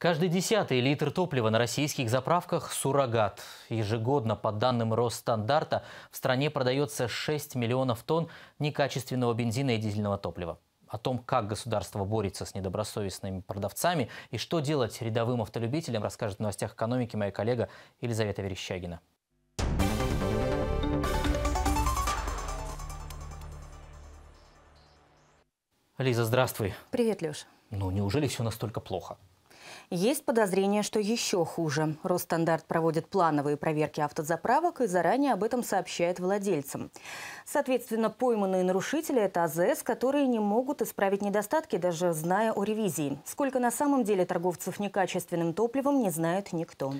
Каждый десятый литр топлива на российских заправках – суррогат. Ежегодно, по данным Росстандарта, в стране продается 6 миллионов тонн некачественного бензина и дизельного топлива. О том, как государство борется с недобросовестными продавцами и что делать рядовым автолюбителям, расскажет в новостях экономики моя коллега Елизавета Верещагина. Лиза, здравствуй. Привет, Леша. Ну, неужели все настолько плохо? Есть подозрение, что еще хуже. Росстандарт проводит плановые проверки автозаправок и заранее об этом сообщает владельцам. Соответственно, пойманные нарушители – это АЗС, которые не могут исправить недостатки, даже зная о ревизии. Сколько на самом деле торговцев некачественным топливом, не знает никто.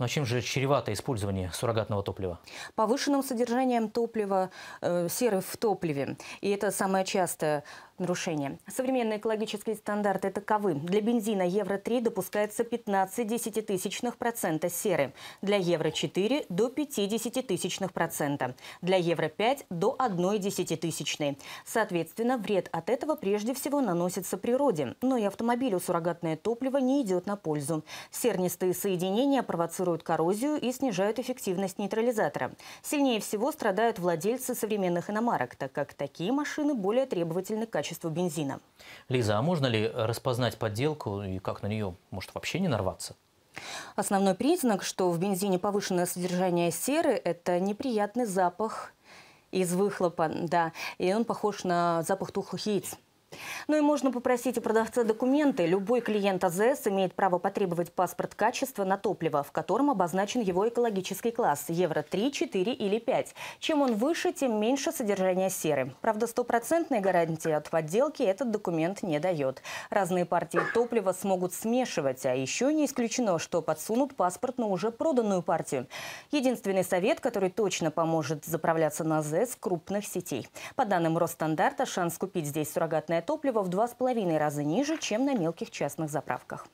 Но ну, а чем же чревато использование суррогатного топлива? Повышенным содержанием топлива э, серы в топливе. И это самое частое нарушение. Современные экологические стандарты таковы. Для бензина Евро-3 допускается 15 тысячных процента серы. Для Евро-4 до 5 тысячных процента. Для Евро-5 до 1 десятитысячной. Соответственно, вред от этого прежде всего наносится природе. Но и автомобилю суррогатное топливо не идет на пользу. Сернистые соединения провоцируют блокируют коррозию и снижают эффективность нейтрализатора. Сильнее всего страдают владельцы современных иномарок, так как такие машины более требовательны к качеству бензина. Лиза, а можно ли распознать подделку и как на нее, может, вообще не нарваться? Основной признак, что в бензине повышенное содержание серы – это неприятный запах из выхлопа, да, и он похож на запах тухлых яиц. Ну и можно попросить у продавца документы. Любой клиент АЗС имеет право потребовать паспорт качества на топливо, в котором обозначен его экологический класс – евро 3, 4 или 5. Чем он выше, тем меньше содержание серы. Правда, стопроцентной гарантии от подделки этот документ не дает. Разные партии топлива смогут смешивать, а еще не исключено, что подсунут паспорт на уже проданную партию. Единственный совет, который точно поможет заправляться на АЗС крупных сетей. По данным Росстандарта, шанс купить здесь суррогатное топливо в 2,5 раза ниже, чем на мелких частных заправках.